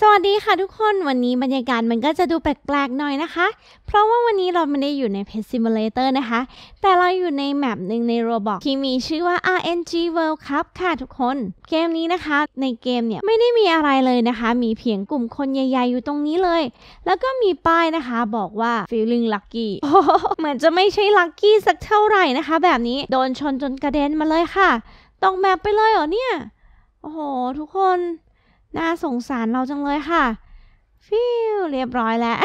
สวัสดีค่ะทุกคนวันนี้บรรยากาศมันก็จะดูแปลกๆหน่อยนะคะ เพราะว่าวันนี้เราไม่ได้อยู่ใน Pet Simulator นะคะ แต่เราอยู่ในแมปหนึ่งใน Roblox ที่มีชื่อว่า RNG World Cup ค่ะทุกคน เกมนี้นะคะ ในเกมเนี่ยไม่ได้มีอะไรเลยนะคะ มีเพียงกลุ่มคนใหญ่ ๆ อยู่ตรงนี้เลย แล้วก็มีป้ายนะคะ บอกว่า feeling lucky เหมือนจะไม่ใช่ lucky สักเท่าไหร่นะคะแบบนี้โดนชนจนกระเด็นมาเลยค่ะตกแมปไปเลยเหรอเนี่ยโอ้โหทุกคนน่าสงสารเราจังเลยค่ะ ฟิว เรียบร้อยแล้ว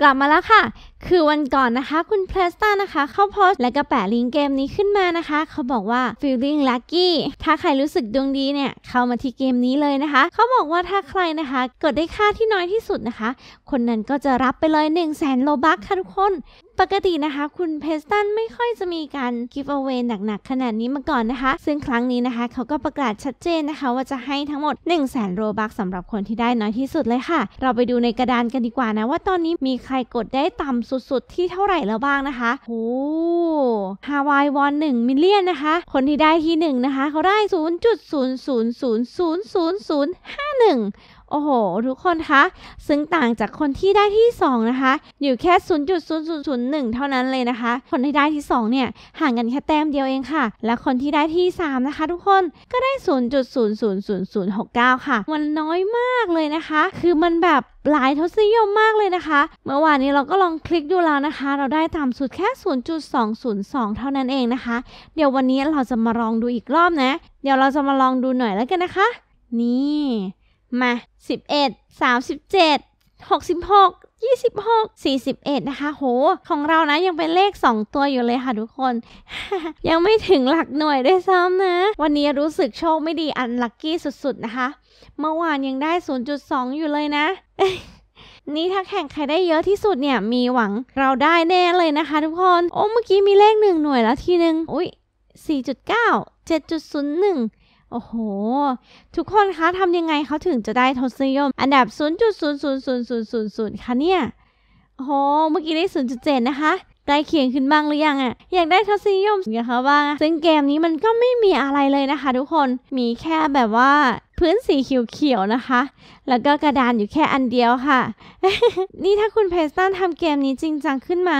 กลับมาแล้วค่ะ คือวันก่อนนะคะคุณเพลสตานะคะ เข้าโพสและก็แปะลิงก์เกมนี้ขึ้นมานะคะ เขาบอกว่า feeling lucky ถ้าใครรู้สึกดวงดีเนี่ย เข้ามาที่เกมนี้เลยนะคะ เขาบอกว่าถ้าใครนะคะกดได้ค่าที่น้อยที่สุดนะคะ คนนั้นก็จะรับไปเลย1 0 0 0 0 0โลบัคค่ะทุกคนปกตินะคะคุณเพสตันไม่ค่อยจะมีการกิฟต์เอาไว้หนักๆ ขนาดนี้มาก่อนนะคะ ซึ่งครั้งนี้นะคะเขาก็ประกาศชัดเจนนะคะว่าจะให้ทั้งหมด 1 0 0 0 0แสนโรบักสำหรับคนที่ได้น้อยที่สุดเลยค่ะเราไปดูในกระดานกันดีกว่านะว่าตอนนี้มีใครกดได้ต่ำสุดๆที่เท่าไหร่แล้วบ้างนะคะโอ้ฮาวายวอนหนึ่งมิลเลียนนะคะคนที่ได้ที่1นะคะเขาได้ 0 0 0 0 0 0 0 0 5 1โอ้โหทุกคนคะซึ่งต่างจากคนที่ได้ที่2นะคะอยู่แค่ 0.0001เท่านั้นเลยนะคะ คนที่ได้ที่2เนี่ยห่างกันแค่แต้มเดียวเองค่ะ และคนที่ได้ที่3นะคะทุกคนก็ได้0.000069ค่ะมันน้อยมากเลยนะคะ คือมันแบบหลายทศนิยมมากเลยนะคะ เมื่อวานนี้เราก็ลองคลิกดูแล้วนะคะ เราได้ต่ำสุดแค่ 0.202 เท่านั้นเองนะคะ เดี๋ยววันนี้เราจะมาลองดูอีกรอบนะ เดี๋ยวเราจะมาลองดูหน่อยแล้วกันนะคะ นี่มาสิบเอ็ดสามสิบเจ็ดหกสิบหกยี่สิบหกสี่สิบเอ็ดนะคะ โห ของเรานะยังเป็นเลขสองตัวอยู่เลยค่ะทุกคน ยังไม่ถึงหลักหน่วยด้วยซ้ำนะ วันนี้รู้สึกโชคไม่ดีอันลัคกี้สุดๆ นะคะ เมื่อวานยังได้ 0.2 อยู่เลยนะ นี่ถ้าแข่งใครได้เยอะที่สุดเนี่ย มีหวังเราได้แน่เลยนะคะทุกคน โอ้ เมื่อกี้มีเลขหนึ่งหน่วยแล้วทีหนึ่งอุ้ย4.9 7.01โอ้โหทุกคนคะทำยังไงเขาถึงจะได้ทศนิยม อันดับ 0.0000000คะเนี่ยโอ้โหเมื่อกี้ได้ 0.7 นะคะใกล้เคียงขึ้นบ้างหรือยังอะ่ะอยากได้ทศนิยมอย่างเขาบ้างซึ่งเกมนี้มันก็ไม่มีอะไรเลยนะคะทุกคนมีแค่แบบว่าพื้นสีเขียวๆนะคะ แล้วก็กระดานอยู่แค่อันเดียวค่ะ นี่ถ้าคุณเพสตันทำเกมนี้จริงจังขึ้นมา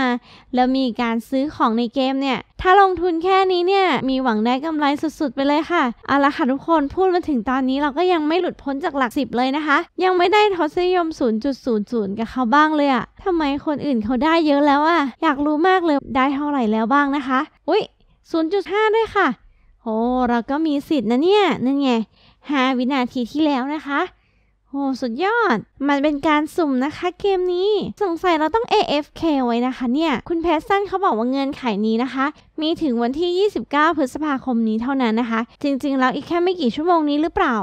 แล้วมีการซื้อของในเกมเนี่ย ถ้าลงทุนแค่นี้เนี่ย มีหวังได้กำไรสุดๆ ไปเลยค่ะเอาละค่ะทุกคนพูดมาถึงตอนนี้เราก็ยังไม่หลุดพ้นจากหลักสิบเลยนะคะ ยังไม่ได้ทศนิยม 0.00 กับเขาบ้างเลยอะทำไมคนอื่นเขาได้เยอะแล้วอะอยากรู้มากเลยได้เท่าไหร่แล้วบ้างนะคะ อุ้ย0.5ด้วยค่ะ โอ้เราก็มีสิทธิ์นะเนี่ย นั่นไง5 วินาทีที่แล้วนะคะ โหสุดยอด มันเป็นการสุ่มนะคะ เกมนี้สงสัยเราต้อง AFK ไว้นะคะ เนี่ย คุณแพสซันเขาบอกว่าเงื่อนไขนี้นะคะ มีถึงวันที่ 29 พฤษภาคมนี้เท่านั้นนะคะ จริง ๆ แล้วอีกแค่ไม่กี่ชั่วโมงนี้หรือเปล่า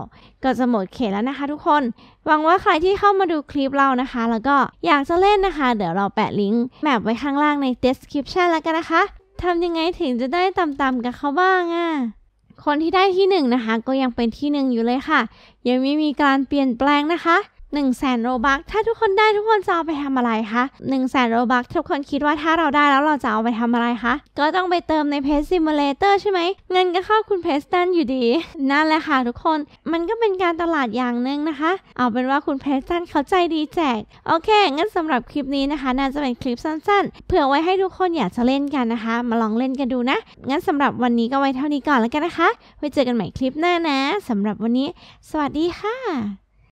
ก็จะหมดเขตแล้วนะคะทุกคนหวังว่าใครที่เข้ามาดูคลิปเรานะคะ แล้วก็อยากจะเล่นนะคะ เดี๋ยวเราแปะลิงก์แมปไว้ข้างล่างใน description แล้วกันนะคะทำยังไงถึงจะได้ตามๆกับเขาบ้างอะ่ะคนที่ได้ที่1นนะคะก็ยังเป็นที่1อยู่เลยค่ะ ยังไม่มีการเปลี่ยนแปลงนะคะ1 0 0 0 0แสนโรบักถ้าทุกคนได้ทุกคนจะเอาไปทำอะไรคะ1 0 0 0 0แสนโรบักทุกคนคิดว่าถ้าเราได้แล้วเราจะเอาไปทำอะไรคะก็ต้องไปเติมในเพจซิมูเลเตอร์ใช่ไหมเงินก็เข้าคุณเพจตันอยู่ดี นั่นแหละค่ะทุกคนมันก็เป็นการตลาดอย่างหนึ่งนะคะ เอาเป็นว่าคุณเพจตันเขาใจดีแจก โอเค งั้นสำหรับคลิปนี้นะคะ น่าจะเป็นคลิปสั้นๆเผื่อไว้ให้ทุกคนอยากจะเล่นกันนะคะ มาลองเล่นกันดูนะงั้นสำหรับวันนี้ก็ไว้เท่านี้ก่อนแล้วกันนะคะไว้เจอกันใหม่คลิปหน้านะสำหรับวันนี้ สวัสดีค่ะ